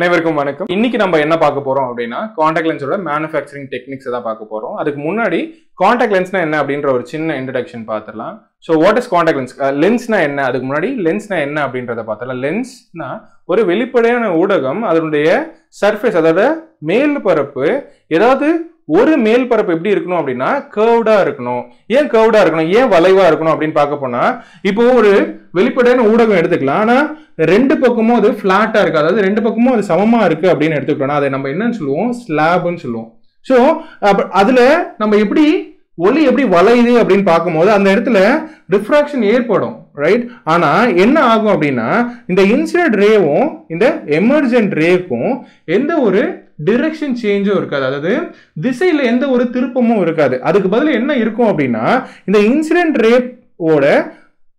அனைவருக்கும் வணக்கம் இன்னைக்கு நம்ம என்ன பார்க்க போறோம் அப்படின்னா காண்டாக்ட் லென்ஸோட மேனுஃபேக்சரிங் டெக்னிக்ஸ் தான் பார்க்க போறோம் அதுக்கு முன்னாடி காண்டாக்ட் லென்ஸ்னா என்ன அப்படின்ற ஒரு சின்ன இன்ட்ரடக்ஷன் பார்த்துடலாம் so what is contact lens லென்ஸ்னா என்ன அதுக்கு முன்னாடி லென்ஸ்னா என்ன அப்படின்றத பார்த்துடலாம் லென்ஸ்னா ஒரு வெளிப்படையான ஊடகம் அதனுடைய சர்ஃபேஸ் அதோட மேல் பரப்பு ஏதாவது ஒரு மேல் பரப்பு எப்படி இருக்கணும் அப்படின்னா கேர்வ்டா இருக்கணும் ஏன் கேர்வ்டா இருக்கணும் ஏன் வளைவா இருக்கணும் அப்படின்னு பார்க்க போனா இப்போ ஒரு வெளிப்படையான ஊடகம் எடுத்துக்கலாம் ஆனா ரெண்டு பக்கமும் அது பிளாட்டா இருக்கு அதாவது ரெண்டு பக்கமும் அது சமமா இருக்கு அப்படின்னு எடுத்துக்கிட்டோம்னா அதை நம்ம என்னன்னு சொல்லுவோம் ஸ்லாப்னு சொல்லுவோம் ஸோ அதுல நம்ம எப்படி ஒளி எப்படி வளையுது அப்படின்னு பார்க்கும்போது அந்த இடத்துல ரிஃப்ராக்ஷன் ஏற்படும் ரைட் ஆனால் என்ன ஆகும் அப்படின்னா இந்த இன்சிடென்ட் ரேவும் இந்த எமர்ஜென்ட் ரேக்கும் எந்த ஒரு டிரெக்ஷன் சேஞ்சும் இருக்காது அதாவது திசையில் எந்த ஒரு திருப்பமும் இருக்காது அதுக்கு பதில் என்ன இருக்கும் அப்படின்னா இந்த இன்சிடென்ட் ரேப்போட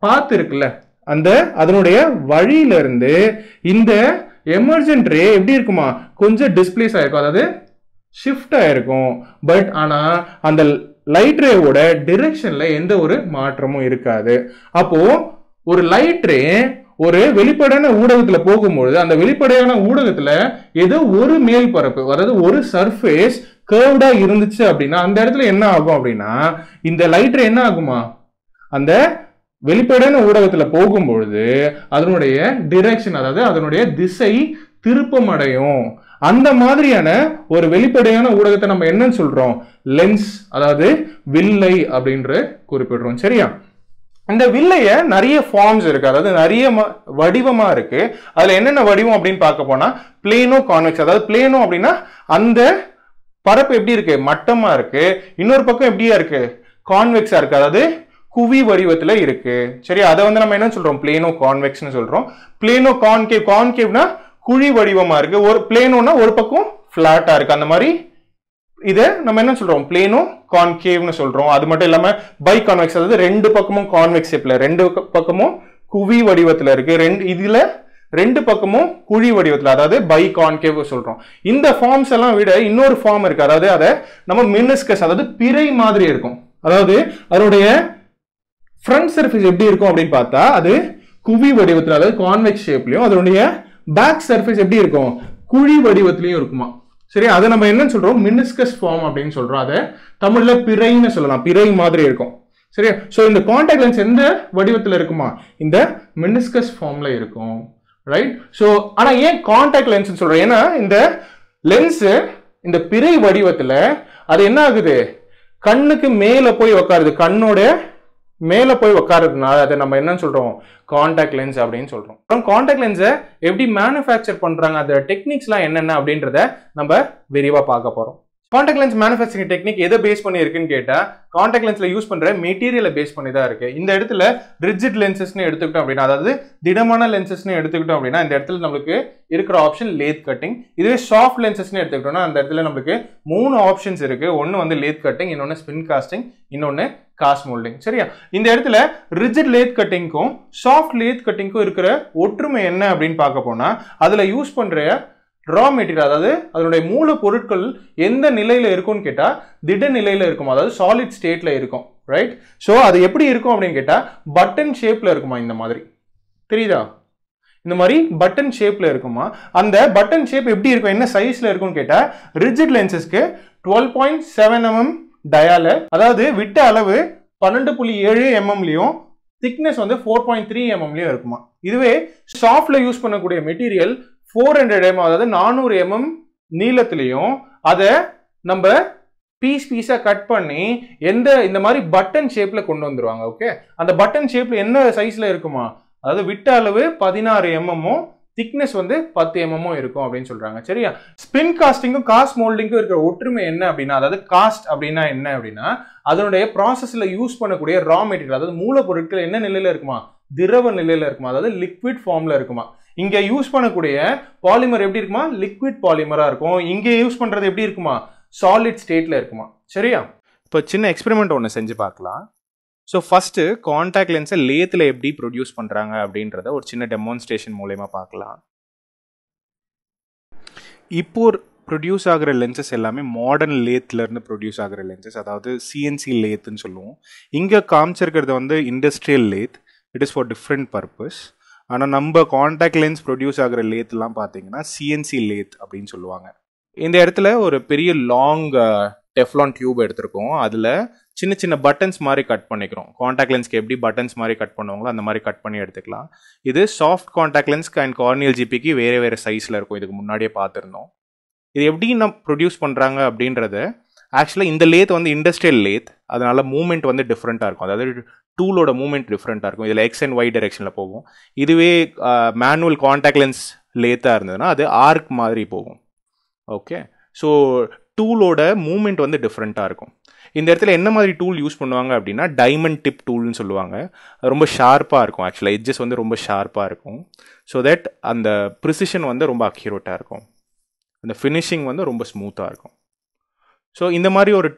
பாத்து இருக்குல்ல அந்த அதனுடைய வழியிலிருந்து இந்த எமர்ஜென்ட் ரே எப்படி இருக்குமா கொஞ்சம் டிஸ்பிளேஸ் ஆகிருக்கும் அதாவது ஷிஃப்ட் ஆகிருக்கும் பட் ஆனால் அந்த லைட் ரேவோட டிரெக்ஷனில் எந்த ஒரு மாற்றமும் இருக்காது அப்போது ஒரு லைட் ரே ஒரு வெளிப்படையான ஊடகத்துல போகும்பொழுது அந்த வெளிப்படையான ஊடகத்துல ஏதோ ஒரு மேல் பரப்பு அதாவது ஒரு சர்ஃபேஸ் கேர்வ்டா இருந்துச்சு அப்படின்னா அந்த இடத்துல என்ன ஆகும் அப்படின்னா இந்த லைட்ரு என்ன ஆகுமா அந்த வெளிப்படையான ஊடகத்துல போகும்பொழுது அதனுடைய டிரெக்ஷன் அதாவது அதனுடைய திசை திருப்பம் அடையும் அந்த மாதிரியான ஒரு வெளிப்படையான ஊடகத்தை நம்ம என்னன்னு சொல்றோம் லென்ஸ் அதாவது வில்லை அப்படின்ற குறிப்பிடுறோம் சரியா இந்த வில்லைய நிறைய ஃபார்ம்ஸ் இருக்கு அதாவது நிறைய வடிவமா இருக்கு அதுல என்னென்ன வடிவம் அப்படின்னு பார்க்க போனா பிளேனோ கான்வெக்ஸ் அதாவது பிளேனோ அப்படின்னா அந்த பரப்பு எப்படி இருக்கு மட்டமா இருக்கு இன்னொரு பக்கம் எப்படியா இருக்கு கான்வெக்ஸா இருக்கு அதாவது குவி வடிவத்துல இருக்கு சரி அதை வந்து நம்ம என்ன சொல்றோம் பிளேனோ கான்வெக்ஸ் சொல்றோம் பிளேனோ கான்கேவ் கான்கேவ்னா குழி வடிவமா இருக்கு ஒரு பிளேனோனா ஒரு பக்கம் பிளாட்டா இருக்கு அந்த மாதிரி இதை நம்ம என்ன சொல்றோம் பிளேனும் கான்கேவ்னு சொல்றோம் அது மட்டும் இல்லாம பை கான்வெக்ஸ் அதாவது ரெண்டு பக்கமும் கான்வெக்ஸ் ஷேப்ல ரெண்டு பக்கமும் குவி வடிவத்துல இருக்கு ரெண்டு இதுல ரெண்டு பக்கமும் குழி வடிவத்தில் அதாவது பை கான்கேவ் சொல்கிறோம் இந்த ஃபார்ம்ஸ் எல்லாம் விட இன்னொரு ஃபார்ம் இருக்குது அதாவது அதை நம்ம மின்னஸ்கஸ் அதாவது பிறை மாதிரி இருக்கும் அதாவது அதனுடைய ஃப்ரண்ட் சர்ஃபேஸ் எப்படி இருக்கும் அப்படின்னு பார்த்தா அது குவி வடிவத்தில் அதாவது கான்வெக்ஸ் ஷேப்லயும் அதனுடைய பேக் சர்ஃபேஸ் எப்படி இருக்கும் குழி வடிவத்திலையும் இருக்குமா சரி அதை நம்ம என்னன்னு சொல்கிறோம் மினிஸ்கஸ் ஃபார்ம் அப்படின்னு சொல்றோம் அதை தமிழில் பிறைன்னு சொல்லலாம் பிறை மாதிரி இருக்கும் சரியா ஸோ இந்த காண்டாக்ட் லென்ஸ் எந்த வடிவத்தில் இருக்குமா இந்த மினிஸ்கஸ் ஃபார்ம்ல இருக்கும் ரைட் ஸோ ஆனால் ஏன் காண்டாக்ட் லென்ஸ் சொல்றோம் ஏன்னா இந்த லென்ஸு இந்த பிறை வடிவத்தில் அது என்ன ஆகுது கண்ணுக்கு மேலே போய் உக்காருது கண்ணோட மேலே போய் உட்காரதுனால அதை நம்ம என்னன்னு சொல்கிறோம் காண்டாக்ட் லென்ஸ் அப்படின்னு சொல்கிறோம் அப்புறம் காண்டாக்ட் லென்ஸை எப்படி மேனுஃபேக்சர் பண்ணுறாங்க அந்த டெக்னிக்ஸ்லாம் என்னென்ன அப்படின்றத நம்ம விரிவாக பார்க்க போகிறோம் காண்டாக்ட் லென்ஸ் மேனுஃபேக்சரிங் டெக்னிக் எதை பேஸ் பண்ணி இருக்குன்னு கேட்டால் காண்டாக்ட் லென்ஸில் யூஸ் பண்ணுற மெட்டீரியலை பேஸ் பண்ணி தான் இருக்குது இந்த இடத்துல ரிஜிட் லென்சஸ்னு எடுத்துக்கிட்டோம் அப்படின்னா அதாவது திடமான லென்சஸ்னு எடுத்துக்கிட்டோம் அப்படின்னா இந்த இடத்துல நம்மளுக்கு இருக்கிற ஆப்ஷன் லேத் கட்டிங் இதுவே சாஃப்ட் லென்சஸ்னு எடுத்துக்கிட்டோம்னா அந்த இடத்துல நம்மளுக்கு மூணு ஆப்ஷன்ஸ் இருக்குது ஒன்று வந்து லேத் கட்டிங் இன்னொன்று ஸ்பின் காஸ்டிங் இன்னொன்று காஸ்ட் மோல்டிங் சரியா இந்த இடத்துல ரிஜிட் லேத் கட்டிங்க்கும் சாஃப்ட் லேத் கட்டிங்க்கும் இருக்கிற ஒற்றுமை என்ன அப்படின்னு பார்க்க போனால் அதில் யூஸ் பண்ணுற ரா மெட்டீரியல் அதாவது அதனுடைய மூலப்பொருட்கள் எந்த நிலையில் இருக்கும்னு கேட்டால் திட நிலையில் இருக்கும் அதாவது சாலிட் ஸ்டேட்டில் இருக்கும் ரைட் ஸோ அது எப்படி இருக்கும் அப்படின்னு கேட்டால் பட்டன் ஷேப்பில் இருக்குமா இந்த மாதிரி தெரியுதா இந்த மாதிரி பட்டன் ஷேப்பில் இருக்குமா அந்த பட்டன் ஷேப் எப்படி இருக்கும் என்ன சைஸில் இருக்கும்னு கேட்டால் ரிஜிட் லென்சஸ்க்கு டுவெல் பாயிண்ட் செவன் எம்எம் டயால அதாவது விட்ட அளவு பன்னெண்டு புள்ளி ஏழு எம்எம்லையும் திக்னஸ் வந்து ஃபோர் பாயிண்ட் த்ரீ எம்எம்லையும் இருக்குமா இதுவே ஷாஃப்டில் யூஸ் பண்ணக்கூடிய மெட்டீரியல் ஃபோர் ஹண்ட்ரட் எம்எம் அதாவது நானூறு எம்எம் நீளத்துலையும் அதை நம்ம பீஸ் பீஸாக கட் பண்ணி எந்த இந்த மாதிரி பட்டன் ஷேப்பில் கொண்டு வந்துடுவாங்க ஓகே அந்த பட்டன் ஷேப்பில் என்ன சைஸில் இருக்குமா அதாவது விட்ட அளவு பதினாறு எம்எம்மும் திக்னஸ் வந்து பத்து எம்எம்மும் இருக்கும் அப்படின்னு சொல்கிறாங்க சரியா ஸ்பின் காஸ்டிங்கும் காஸ்ட் மோல்டிங்கும் இருக்கிற ஒற்றுமை என்ன அப்படின்னா அதாவது காஸ்ட் அப்படின்னா என்ன அப்படின்னா அதனுடைய ப்ராசஸில் யூஸ் பண்ணக்கூடிய ரா மெட்டீரியல் அதாவது மூலப்பொருட்கள் என்ன நிலையில் இருக்குமா திரவ நிலையில் இருக்குமா அதாவது லிக்விட் ஃபார்மில் இருக்குமா இங்கே யூஸ் பண்ணக்கூடிய பாலிமர் எப்படி இருக்குமா லிக்விட் பாலிமராக இருக்கும் இங்கே யூஸ் பண்ணுறது எப்படி இருக்குமா சாலிட் ஸ்டேட்டில் இருக்குமா சரியா இப்போ சின்ன எக்ஸ்பெரிமெண்ட் ஒன்று செஞ்சு பார்க்கலாம் ஸோ ஃபஸ்ட்டு காண்டாக்ட் லென்ஸை லேத்தில் எப்படி ப்ரொடியூஸ் பண்ணுறாங்க அப்படின்றத ஒரு சின்ன டெமான்ஸ்ட்ரேஷன் மூலயமா பார்க்கலாம் இப்போ ப்ரொடியூஸ் ஆகிற லென்சஸ் எல்லாமே மாடர்ன் லேத்துலேருந்து ப்ரொடியூஸ் ஆகிற லென்சஸ் அதாவது சிஎன்சி லேத்துன்னு சொல்லுவோம் இங்கே காமிச்சிருக்கிறது வந்து industrial lathe it is for different purpose ஆனால் நம்ம காண்டாக்ட் லென்ஸ் ப்ரொடியூஸ் ஆகிற லேத்துலாம் பார்த்தீங்கன்னா சிஎன்சி லேத் அப்படின்னு சொல்லுவாங்க இந்த இடத்துல ஒரு பெரிய லாங் டெஃப்லான் டியூப் எடுத்திருக்கோம் அதில் சின்ன சின்ன பட்டன்ஸ் மாதிரி கட் பண்ணிக்கிறோம் காண்டாக்ட் லென்ஸ்க்கு எப்படி பட்டன்ஸ் மாதிரி கட் பண்ணுவாங்களோ அந்த மாதிரி கட் பண்ணி எடுத்துக்கலாம் இது சாஃப்ட் காண்டாக்ட் லென்ஸ்க்கு அண்ட் கார்னியல் ஜிபிக்கு வேறு வேறு சைஸில் இருக்கும் இதுக்கு முன்னாடியே பார்த்துருந்தோம் இது எப்படி நம்ம ப்ரொடியூஸ் பண்ணுறாங்க அப்படின்றத ஆக்சுவலாக இந்த லேத் வந்து இண்டஸ்ட்ரியல் லேத் அதனால் மூமெண்ட் வந்து டிஃப்ரெண்ட்டாக இருக்கும் அதாவது டூலோட மூமெண்ட் டிஃப்ரெண்ட்டாக இருக்கும் இதில் எக்ஸ் அண்ட் ஒய் டைரெக்ஷனில் போகும் இதுவே மேனுவல் காண்டாக்ட் லென்ஸ் லேத்தாக இருந்ததுன்னா அது ஆர்க் மாதிரி போகும் ஓகே ஸோ டூலோட மூமெண்ட் வந்து டிஃப்ரெண்ட்டாக இருக்கும் இந்த இடத்துல என்ன மாதிரி டூல் யூஸ் பண்ணுவாங்க அப்படின்னா டைமண்ட் டிப் டூல்னு சொல்லுவாங்க ரொம்ப ஷார்ப்பாக இருக்கும் ஆக்சுவலாக எட்ஜஸ் வந்து ரொம்ப ஷார்ப்பாக இருக்கும் ஸோ தட் அந்த ப்ரிசிஷன் வந்து ரொம்ப அக்யூரேட்டாக இருக்கும் அந்த ஃபினிஷிங் வந்து ரொம்ப ஸ்மூத்தாக இருக்கும் ஸோ இந்த மாதிரி ஒரு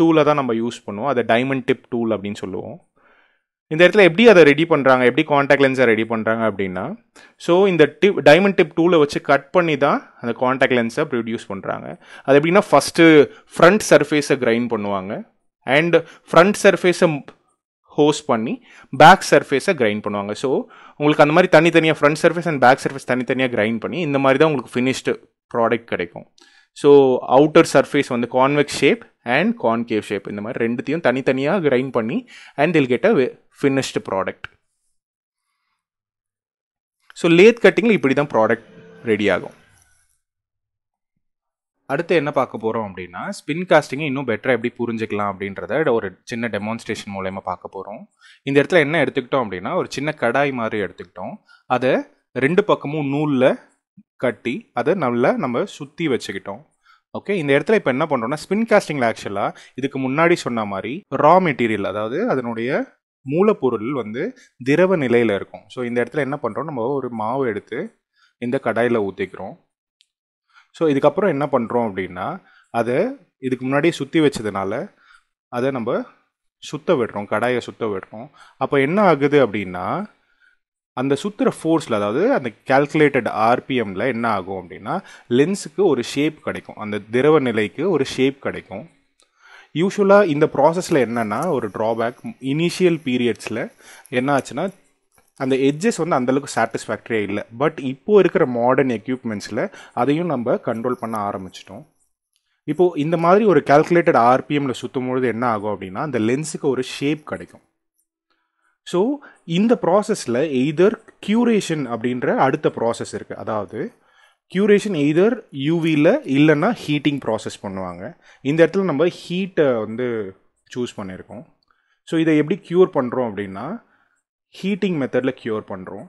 டூலை தான் நம்ம யூஸ் பண்ணுவோம் அதை டைமண்ட் டிப் டூல் அப்படின்னு சொல்லுவோம் இந்த இடத்துல எப்படி அதை ரெடி பண்ணுறாங்க எப்படி காண்டாக்ட் லென்ஸை ரெடி பண்ணுறாங்க அப்படின்னா ஸோ இந்த டிப் டைமண்ட் டிப் டூவில் வச்சு கட் பண்ணி தான் அந்த காண்டாக்ட் லென்ஸை ப்ரொடியூஸ் பண்ணுறாங்க அது எப்படின்னா ஃபஸ்ட்டு ஃப்ரண்ட் சர்ஃபேஸை கிரைண்ட் பண்ணுவாங்க அண்ட் ஃப்ரண்ட் சர்ஃபேஸை ஹோஸ்ட் பண்ணி பேக் சர்ஃபேஸை கிரைண்ட் பண்ணுவாங்க ஸோ உங்களுக்கு அந்த மாதிரி தனித்தனியாக front surface and back surface தனித்தனியாக கிரைண்ட் பண்ணி இந்த மாதிரி தான் உங்களுக்கு ஃபினிஷ்டு ப்ராடக்ட் கிடைக்கும் ஸோ அவுட்டர் சர்ஃபேஸ் வந்து convex shape and concave shape இந்த மாதிரி ரெண்டுத்தையும் தனித்தனியாக கிரைண்ட் பண்ணி and till get a finished product so lathe கட்டிங்கில் இப்படி தான் ப்ராடக்ட் ரெடி ஆகும் அடுத்து என்ன பார்க்க போகிறோம் அப்படின்னா ஸ்பின் காஸ்டிங்கை இன்னும் பெட்டராக எப்படி புரிஞ்சுக்கலாம் அப்படின்றத ஒரு சின்ன டெமான்ஸ்ட்ரேஷன் மூலயமா பார்க்க போகிறோம் இந்த இடத்துல என்ன எடுத்துக்கிட்டோம் அப்படின்னா ஒரு சின்ன கடாய் மாதிரி எடுத்துக்கிட்டோம் அதை ரெண்டு பக்கமும் நூலில் கட்டி அதை நல்லா நம்ம சுற்றி வச்சுக்கிட்டோம் ஓகே இந்த இடத்துல இப்போ என்ன பண்ணுறோம்னா ஸ்பின் காஸ்டிங்கில் ஆக்சுவலாக இதுக்கு முன்னாடி சொன்ன மாதிரி ரா மெட்டீரியல் அதாவது அதனுடைய மூலப்பொருள் வந்து திரவ நிலையில் இருக்கும் ஸோ இந்த இடத்துல என்ன பண்ணுறோம் நம்ம ஒரு மாவு எடுத்து இந்த கடாயில் ஊற்றிக்கிறோம் ஸோ இதுக்கப்புறம் என்ன பண்ணுறோம் அப்படின்னா அதை இதுக்கு முன்னாடி சுற்றி வச்சதுனால அதை நம்ம சுத்த விடுறோம் கடாயை சுத்த விடுறோம் அப்போ என்ன ஆகுது அப்படின்னா அந்த சுற்றுற ஃபோர்ஸில் அதாவது அந்த கேல்குலேட்டட் ஆர்பிஎம்மில் என்ன ஆகும் அப்படின்னா லென்ஸுக்கு ஒரு ஷேப் கிடைக்கும் அந்த திரவ நிலைக்கு ஒரு ஷேப் கிடைக்கும் யூஸ்வலாக இந்த ப்ராசஸில் என்னென்னா ஒரு ட்ராபேக் இனிஷியல் பீரியட்ஸில் என்ன ஆச்சுன்னா அந்த எட்ஜஸ் வந்து அந்தளவுக்கு சாட்டிஸ்ஃபேக்டரியாக இல்லை பட் இப்போது இருக்கிற மாடர்ன் எக்யூப்மெண்ட்ஸில் அதையும் நம்ம கண்ட்ரோல் பண்ண ஆரம்பிச்சிட்டோம் இப்போது இந்த மாதிரி ஒரு கேல்குலேட்டட் ஆர்பிஎம்மில் சுற்றும்பொழுது என்ன ஆகும் அப்படின்னா அந்த லென்ஸுக்கு ஒரு ஷேப் கிடைக்கும் ஸோ இந்த ப்ராசஸில் எய்தர் க்யூரேஷன் அப்படின்ற அடுத்த ப்ராசஸ் இருக்குது அதாவது க்யூரேஷன் எய்தர் யூவியில் இல்லைன்னா ஹீட்டிங் ப்ராசஸ் பண்ணுவாங்க இந்த இடத்துல நம்ம ஹீட்டை வந்து சூஸ் பண்ணியிருக்கோம் ஸோ இதை எப்படி க்யூர் பண்ணுறோம் அப்படின்னா ஹீட்டிங் மெத்தடில் க்யூர் பண்ணுறோம்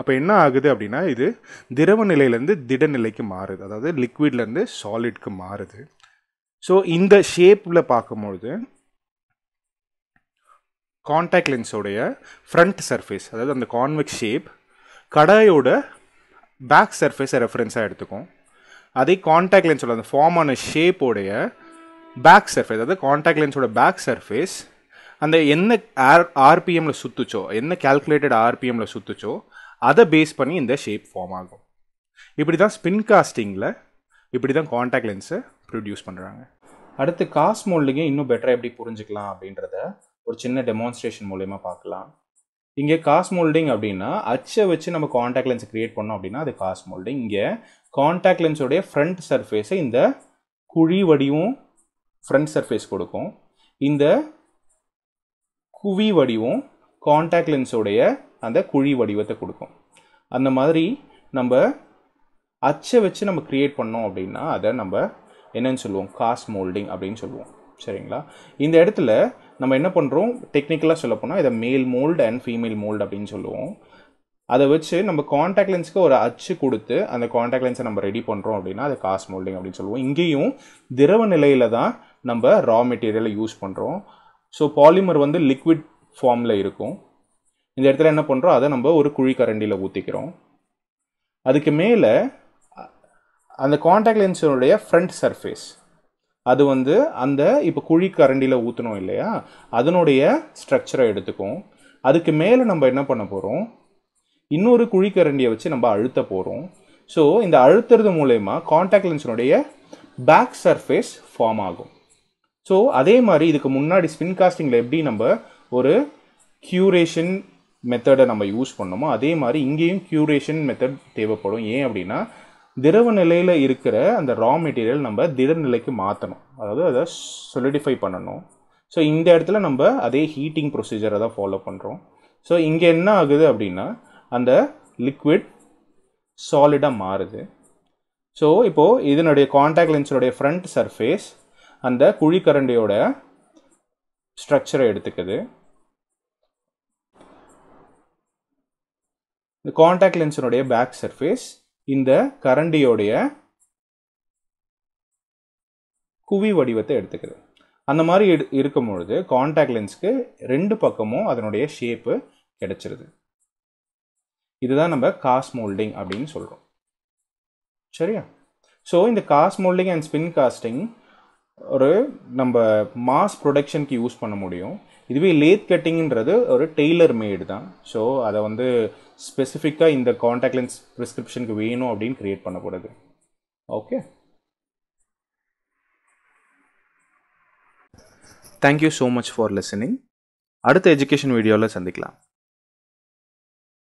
அப்போ என்ன ஆகுது அப்படின்னா இது திரவ நிலையிலேருந்து திடநிலைக்கு மாறுது அதாவது லிக்விட்லேருந்து சாலிட்க்கு மாறுது ஸோ இந்த ஷேப்பில் பார்க்கும்பொழுது கான்டாக்ட் லென்ஸோடைய ஃப்ரண்ட் சர்ஃபேஸ் அதாவது அந்த கான்வெக்ஸ் ஷேப் கடாயோட பேக் சர்ஃபேஸை ரெஃபரன்ஸாக எடுத்துக்கும் அதே காண்டாக்ட் லென்ஸோட அந்த ஃபார்மான ஷேப்போடைய பேக் சர்ஃபேஸ் அதாவது காண்டாக்ட் லென்ஸோட பேக் சர்ஃபேஸ் அந்த என்ன ஆர் ஆர்பிஎம்மில் சுற்றுச்சோ என்ன கேல்குலேட்டட் ஆர்பிஎம்மில் சுற்றுச்சோ அதை பேஸ் பண்ணி இந்த ஷேப் ஃபார்ம் ஆகும் இப்படி தான் ஸ்பின் காஸ்டிங்கில் இப்படி தான் காண்டாக்ட் லென்ஸை ப்ரொடியூஸ் பண்ணுறாங்க அடுத்து காஸ்ட் மோல்டிங்கை இன்னும் பெட்டராக எப்படி புரிஞ்சுக்கலாம் அப்படின்றத ஒரு சின்ன டெமான்ஸ்ட்ரேஷன் மூலயமா பார்க்கலாம் இங்கே காஸ் மோல்டிங் அப்படின்னா அச்சை வச்சு நம்ம காண்டாக்ட் லென்ஸ் கிரியேட் பண்ணோம் அப்படின்னா அது காஸ் மோல்டிங் இங்கே காண்டாக்ட் லென்ஸோடைய ஃப்ரண்ட் சர்ஃபேஸை இந்த குழி வடிவும் ஃப்ரண்ட் சர்ஃபேஸ் கொடுக்கும் இந்த குவி வடிவும் காண்டாக்ட் லென்ஸோடைய அந்த குழி வடிவத்தை கொடுக்கும் அந்த மாதிரி நம்ம அச்சை வச்சு நம்ம க்ரியேட் பண்ணோம் அப்படின்னா அதை நம்ம என்னன்னு சொல்லுவோம் காஸ் மோல்டிங் அப்படின்னு சொல்லுவோம் சரிங்களா இந்த இடத்துல நம்ம என்ன பண்ணுறோம் டெக்னிக்கலாக சொல்ல போனால் இதை மேல் மோல்டு அண்ட் ஃபீமேல் மோல்டு அப்படின்னு சொல்லுவோம் அதை வச்சு நம்ம காண்டாக்ட் லென்ஸ்க்கு ஒரு அச்சு கொடுத்து அந்த காண்டாக்ட் லென்ஸை நம்ம ரெடி பண்ணுறோம் அப்படின்னா அது காஸ் மோல்டிங் அப்படின்னு சொல்லுவோம் இங்கேயும் திரவ நிலையில் தான் நம்ம ரா மெட்டீரியலை யூஸ் பண்ணுறோம் ஸோ பாலிமர் வந்து லிக்விட் ஃபார்மில் இருக்கும் இந்த இடத்துல என்ன பண்ணுறோம் அதை நம்ம ஒரு குழி கரண்டியில் ஊற்றிக்கிறோம் அதுக்கு மேலே அந்த காண்டாக்ட் லென்ஸினுடைய ஃப்ரண்ட் சர்ஃபேஸ் அது வந்து அந்த இப்போ குழி கரண்டியில் ஊற்றணும் இல்லையா அதனுடைய ஸ்ட்ரக்சரை எடுத்துக்கும் அதுக்கு மேலே நம்ம என்ன பண்ண போகிறோம் இன்னொரு குழி கரண்டியை வச்சு நம்ம அழுத்த போகிறோம் ஸோ இந்த அழுத்துறது மூலயமா காண்டாக்ட் லென்ஸினுடைய பேக் சர்ஃபேஸ் ஃபார்ம் ஆகும் ஸோ அதே மாதிரி இதுக்கு முன்னாடி ஸ்பின் காஸ்டிங்கில் எப்படி நம்ம ஒரு க்யூரேஷன் மெத்தடை நம்ம யூஸ் பண்ணோமோ அதே மாதிரி இங்கேயும் க்யூரேஷன் மெத்தட் தேவைப்படும் ஏன் அப்படின்னா திரவ நிலையில் இருக்கிற அந்த ரா மெட்டீரியல் நம்ம திட நிலைக்கு மாற்றணும் அதாவது அதை சொலிடிஃபை பண்ணணும் ஸோ இந்த இடத்துல நம்ம அதே ஹீட்டிங் ப்ரொசீஜரை தான் ஃபாலோ பண்ணுறோம் ஸோ இங்கே என்ன ஆகுது அப்படின்னா அந்த லிக்விட் சாலிடாக மாறுது ஸோ இப்போது இதனுடைய காண்டாக்ட் லென்ஸுடைய ஃப்ரண்ட் சர்ஃபேஸ் அந்த குழிக்கரண்டியோட ஸ்ட்ரக்சரை எடுத்துக்குது இந்த காண்டாக்ட் லென்ஸினுடைய பேக் சர்ஃபேஸ் இந்த கரண்டியோடைய குவி வடிவத்தை எடுத்துக்குது அந்த மாதிரி எடு இருக்கும் பொழுது காண்டாக்ட் லென்ஸ்க்கு ரெண்டு பக்கமும் அதனுடைய ஷேப்பு கிடைச்சிருது இதுதான் நம்ம காஸ் மோல்டிங் அப்படின்னு சொல்கிறோம் சரியா ஸோ இந்த cast moulding and spin casting ஒரு நம்ம மாஸ் ப்ரொடக்ஷனுக்கு யூஸ் பண்ண முடியும் இதுவே லேத் கட்டிங்கிறது ஒரு டெய்லர் மேடு தான் ஸோ அதை வந்து ஸ்பெசிஃபிக்காக இந்த காண்டாக்ட் லென்ஸ் ப்ரிஸ்கிரிப்ஷனுக்கு வேணும் அப்படின்னு க்ரியேட் பண்ணக்கூடாது okay thank you so much for listening அடுத்த எஜுகேஷன் வீடியோவில் சந்திக்கலாம்